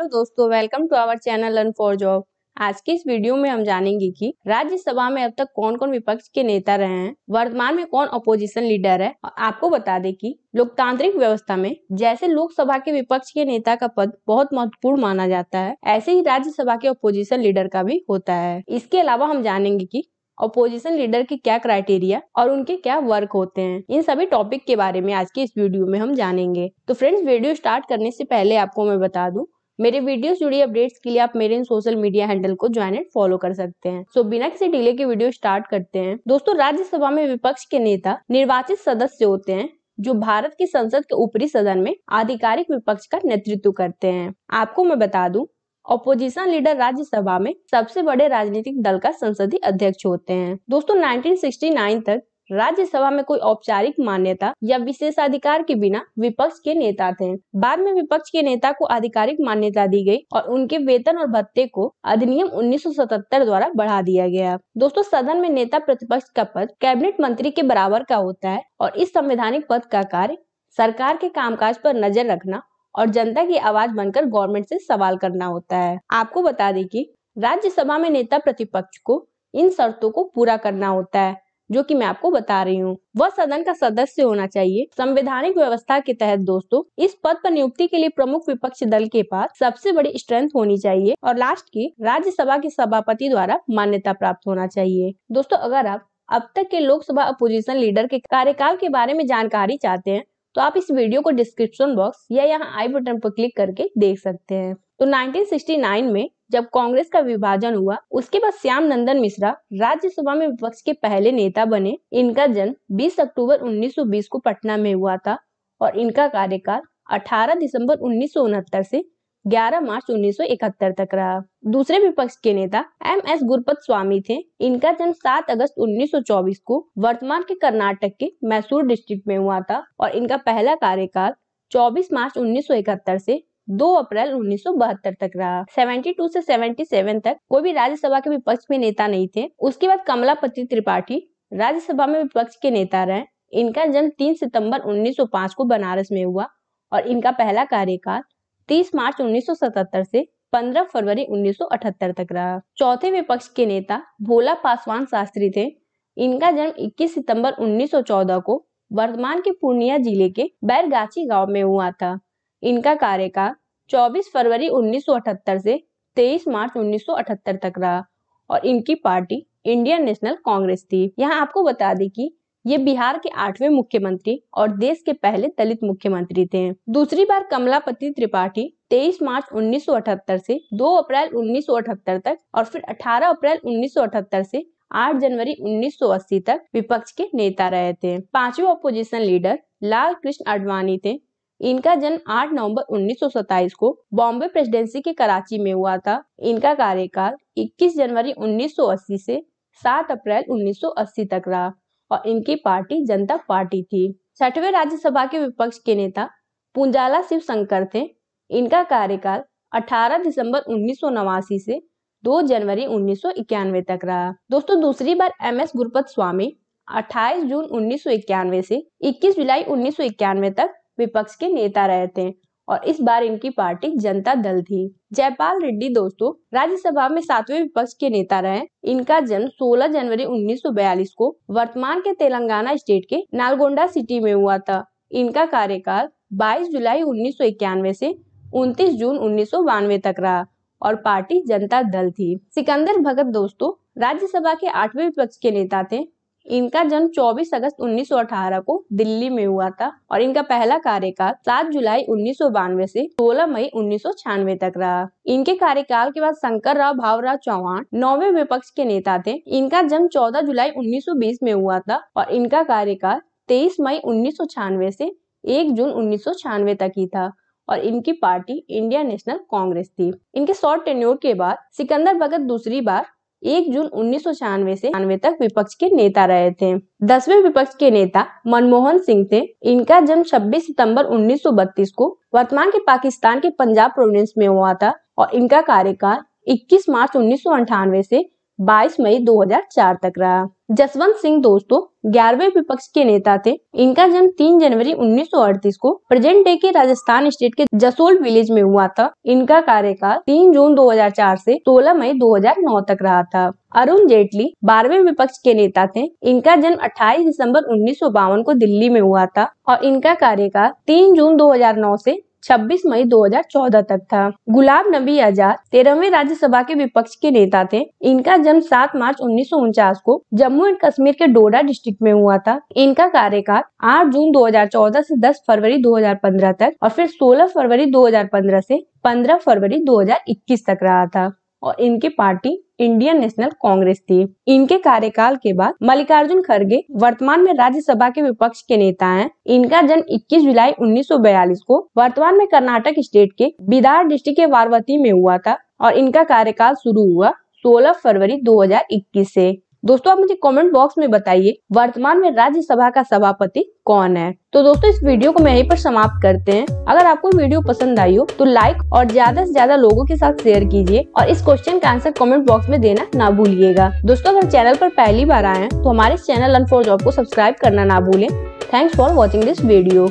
Hello दोस्तों welcome to our channel learn for job आज की इस वीडियो में हम जानेंगे कि राज्यसभा में अब तक कौन कौन विपक्ष के नेता रहे हैं वर्तमान में कौन अपोजिशन लीडर है और आपको बता दें कि लोकतांत्रिक व्यवस्था में जैसे लोकसभा के विपक्ष के नेता का पद बहुत महत्वपूर्ण माना जाता है ऐसे ही राज्यसभा के अपोजिशन लीडर का भी होता है इसके अलावा हम जानेंगे की अपोजिशन लीडर के क्या क्राइटेरिया और उनके क्या वर्क होते हैं इन सभी टॉपिक के बारे में आज के इस वीडियो में हम जानेंगे तो फ्रेंड्स वीडियो स्टार्ट करने से पहले आपको मैं बता दूं मेरे वीडियो जुड़ी अपडेट्स के लिए आप मेरे इन सोशल मीडिया हैंडल को ज्वाइन एंड फॉलो कर सकते हैं सो बिना किसी डिले के वीडियो स्टार्ट करते हैं दोस्तों राज्यसभा में विपक्ष के नेता निर्वाचित सदस्य होते हैं जो भारत की संसद के ऊपरी सदन में आधिकारिक विपक्ष का नेतृत्व करते हैं आपको मैं बता दूं ऑपोजिशन लीडर राज्यसभा में सबसे बड़े राजनीतिक दल का संसदीय अध्यक्ष होते हैं दोस्तों 1969 तक राज्यसभा में कोई औपचारिक मान्यता या विशेषाधिकार के बिना विपक्ष के नेता थे बाद में विपक्ष के नेता को आधिकारिक मान्यता दी गई और उनके वेतन और भत्ते को अधिनियम 1977 द्वारा बढ़ा दिया गया दोस्तों सदन में नेता प्रतिपक्ष का पद कैबिनेट मंत्री के बराबर का होता है और इस संवैधानिक पद का कार्य सरकार के कामकाज पर नजर रखना और जनता की आवाज बनकर गवर्नमेंट से सवाल करना होता है आपको बता दें कि राज्यसभा में नेता प्रतिपक्ष को इन शर्तों को पूरा करना होता है जो कि मैं आपको बता रही हूँ वह सदन का सदस्य होना चाहिए संवैधानिक व्यवस्था के तहत दोस्तों इस पद पर नियुक्ति के लिए प्रमुख विपक्ष दल के पास सबसे बड़ी स्ट्रेंथ होनी चाहिए और लास्ट की राज्यसभा के सभापति द्वारा मान्यता प्राप्त होना चाहिए दोस्तों अगर आप अब तक के लोकसभा अपोजिशन लीडर के कार्यकाल के बारे में जानकारी चाहते हैं तो आप इस वीडियो को डिस्क्रिप्शन बॉक्स या यहाँ आई बटन पर क्लिक करके देख सकते हैं तो 1969 में जब कांग्रेस का विभाजन हुआ उसके बाद श्याम नंदन मिश्रा राज्यसभा में विपक्ष के पहले नेता बने इनका जन्म 20 अक्टूबर 1920 को पटना में हुआ था और इनका कार्यकाल 18 दिसंबर उन्नीस से 11 मार्च 1971 तक रहा दूसरे विपक्ष के नेता एम एस गुरपत स्वामी थे इनका जन्म 7 अगस्त 1924 को वर्तमान के कर्नाटक के मैसूर डिस्ट्रिक्ट में हुआ था और इनका पहला कार्यकाल 24 मार्च 1971 से दो अप्रैल उन्नीस तक रहा 72 से 77 तक कोई भी राज्यसभा के विपक्ष में नेता नहीं थे उसके बाद कमलापति त्रिपाठी राज्यसभा में विपक्ष के नेता रहे इनका जन्म 3 सितंबर 1905 को बनारस में हुआ और इनका पहला कार्यकाल 30 मार्च 1977 से 15 फरवरी 1978 तक रहा चौथे विपक्ष के नेता भोला पासवान शास्त्री थे इनका जन्म 21 सितंबर 1914 को वर्तमान के पूर्णिया जिले के बैरगाछी गांव में हुआ था इनका कार्यकाल 24 फरवरी 1978 से 23 मार्च 1978 तक रहा और इनकी पार्टी इंडियन नेशनल कांग्रेस थी यहाँ आपको बता दें कि ये बिहार के आठवें मुख्यमंत्री और देश के पहले दलित मुख्यमंत्री थे दूसरी बार कमलापति त्रिपाठी 23 मार्च 1978 से 2 अप्रैल 1978 तक और फिर 18 अप्रैल 1978 से 8 जनवरी 1980 तक विपक्ष के नेता रहे थे पांचवें अपोजिशन लीडर लाल कृष्ण आडवाणी थे इनका जन्म 8 नवंबर 1927 को बॉम्बे प्रेसिडेंसी के कराची में हुआ था इनका कार्यकाल 21 जनवरी 1980 से 7 अप्रैल 1980 तक रहा और इनकी पार्टी जनता पार्टी थी छठवे राज्यसभा के विपक्ष के नेता पुंजाला शिव शंकर थे इनका कार्यकाल 18 दिसंबर उन्नीस से 2 जनवरी उन्नीस तक रहा दोस्तों दूसरी बार एम एस गुरपत स्वामी 28 जून उन्नीस से 21 जुलाई उन्नीस तक विपक्ष के नेता रहे थे और इस बार इनकी पार्टी जनता दल थी जयपाल रेड्डी दोस्तों राज्यसभा में सातवें विपक्ष के नेता रहे इनका जन्म 16 जनवरी 1942 को वर्तमान के तेलंगाना स्टेट के नालगोंडा सिटी में हुआ था इनका कार्यकाल 22 जुलाई उन्नीस से 29 जून उन्नीस तक रहा और पार्टी जनता दल थी सिकंदर भगत दोस्तों राज्यसभा के आठवें विपक्ष के नेता थे इनका जन्म 24 अगस्त 1918 को दिल्ली में हुआ था और इनका पहला कार्यकाल 7 जुलाई उन्नीस से 16 मई उन्नीस तक रहा इनके कार्यकाल के बाद शंकर राव भावराव चौहान नौवे विपक्ष के नेता थे इनका जन्म 14 जुलाई 1920 में हुआ था और इनका कार्यकाल 23 मई उन्नीस से 1 जून उन्नीस तक ही था और इनकी पार्टी इंडिया नेशनल कांग्रेस थी इनके शॉर्ट टेन्योर के बाद सिकंदर भगत दूसरी बार एक जून उन्नीस से छियानवे तक विपक्ष के नेता रहे थे दसवें विपक्ष के नेता मनमोहन सिंह थे इनका जन्म 26 सितंबर 1932 को वर्तमान के पाकिस्तान के पंजाब प्रोविंस में हुआ था और इनका कार्यकाल 21 मार्च उन्नीस से 22 मई 2004 तक रहा जसवंत सिंह दोस्तों ग्यारहवें विपक्ष के नेता थे इनका जन्म 3 जनवरी 1938 को प्रेजेंट डे के राजस्थान स्टेट के जसोल विलेज में हुआ था इनका कार्यकाल 3 जून 2004 से 16 मई 2009 तक रहा था अरुण जेटली बारहवें विपक्ष के नेता थे इनका जन्म 28 दिसंबर उन्नीस को दिल्ली में हुआ था और इनका कार्यकाल 3 जून 2009 से 26 मई 2014 तक था गुलाब नबी आजाद तेरहवे राज्यसभा के विपक्ष के नेता थे इनका जन्म 7 मार्च उन्नीस को जम्मू एंड कश्मीर के डोडा डिस्ट्रिक्ट में हुआ था इनका कार्यकाल 8 जून 2014 से 10 फरवरी 2015 तक और फिर 16 फरवरी 2015 से 15 फरवरी 2021 तक रहा था और इनकी पार्टी इंडियन नेशनल कांग्रेस थी इनके कार्यकाल के बाद मल्लिकार्जुन खड़गे वर्तमान में राज्यसभा के विपक्ष के नेता हैं। इनका जन्म 21 जुलाई 1942 को वर्तमान में कर्नाटक स्टेट के बिदार डिस्ट्रिक्ट के वारवती में हुआ था और इनका कार्यकाल शुरू हुआ 16 फरवरी 2021 से दोस्तों आप मुझे कमेंट बॉक्स में बताइए वर्तमान में राज्यसभा का सभापति कौन है तो दोस्तों इस वीडियो को मैं यहीं पर समाप्त करते हैं अगर आपको वीडियो पसंद आई हो तो लाइक और ज्यादा से ज्यादा लोगों के साथ शेयर कीजिए और इस क्वेश्चन का आंसर कमेंट बॉक्स में देना ना भूलिएगा दोस्तों अगर चैनल पर पहली बार आए हैं तो हमारे चैनल अनफोर जॉब को सब्सक्राइब करना ना भूलें thanks for watching this video